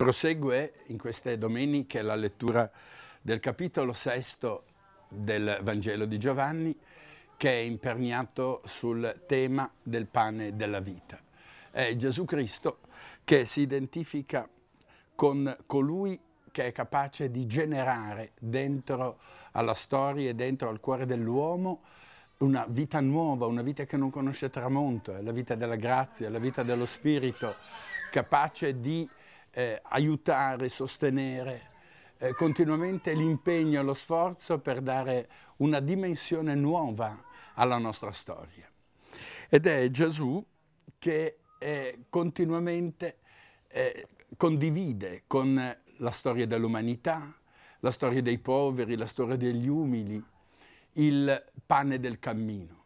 Prosegue in queste domeniche la lettura del capitolo sesto del Vangelo di Giovanni che è imperniato sul tema del pane della vita. È Gesù Cristo che si identifica con colui che è capace di generare dentro alla storia e dentro al cuore dell'uomo una vita nuova, una vita che non conosce tramonto, è eh, la vita della grazia, la vita dello spirito, capace di eh, aiutare, sostenere eh, continuamente l'impegno e lo sforzo per dare una dimensione nuova alla nostra storia. Ed è Gesù che eh, continuamente eh, condivide con la storia dell'umanità, la storia dei poveri, la storia degli umili, il pane del cammino.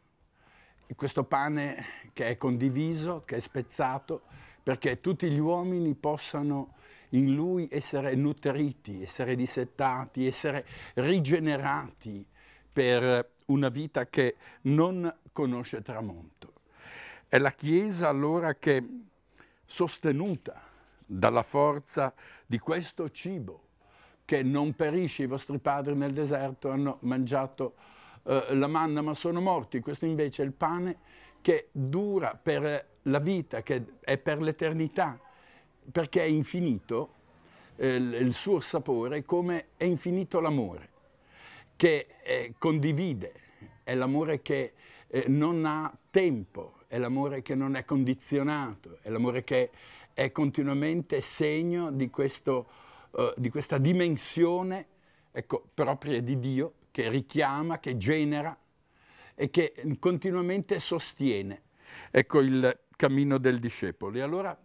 questo pane che è condiviso, che è spezzato, perché tutti gli uomini possano in lui essere nutriti, essere dissettati, essere rigenerati per una vita che non conosce tramonto. È la Chiesa allora che, sostenuta dalla forza di questo cibo, che non perisce, i vostri padri nel deserto hanno mangiato eh, la manna ma sono morti, questo invece è il pane che dura per la vita, che è per l'eternità, perché è infinito eh, il suo sapore come è infinito l'amore, che eh, condivide, è l'amore che eh, non ha tempo, è l'amore che non è condizionato, è l'amore che è continuamente segno di, questo, eh, di questa dimensione ecco, propria di Dio che richiama, che genera e che continuamente sostiene. Ecco il cammino del discepolo. E allora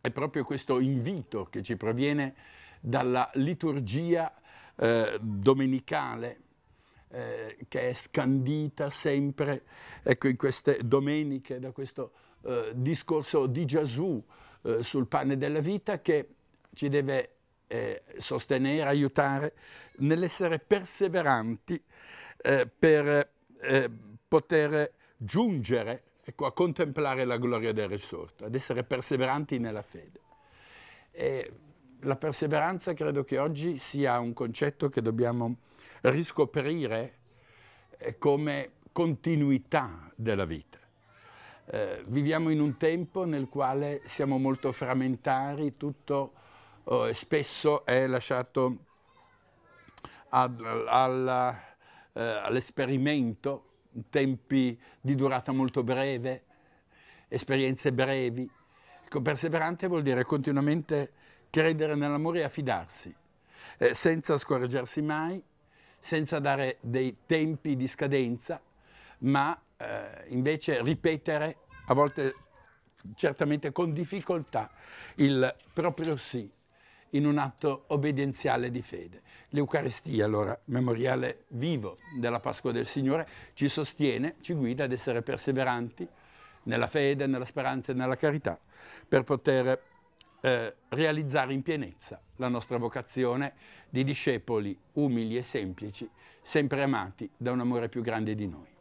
è proprio questo invito che ci proviene dalla liturgia eh, domenicale eh, che è scandita sempre ecco, in queste domeniche da questo eh, discorso di Gesù eh, sul pane della vita che ci deve eh, sostenere, aiutare nell'essere perseveranti eh, per eh, poter giungere ecco, a contemplare la gloria del risorto, ad essere perseveranti nella fede. E la perseveranza credo che oggi sia un concetto che dobbiamo riscoprire eh, come continuità della vita. Eh, viviamo in un tempo nel quale siamo molto frammentari, tutto eh, spesso è lasciato alla eh, all'esperimento, tempi di durata molto breve, esperienze brevi. Ecco, perseverante vuol dire continuamente credere nell'amore e affidarsi, eh, senza scoraggiarsi mai, senza dare dei tempi di scadenza, ma eh, invece ripetere, a volte certamente con difficoltà, il proprio sì in un atto obbedienziale di fede. L'Eucaristia, allora, memoriale vivo della Pasqua del Signore, ci sostiene, ci guida ad essere perseveranti nella fede, nella speranza e nella carità, per poter eh, realizzare in pienezza la nostra vocazione di discepoli umili e semplici, sempre amati da un amore più grande di noi.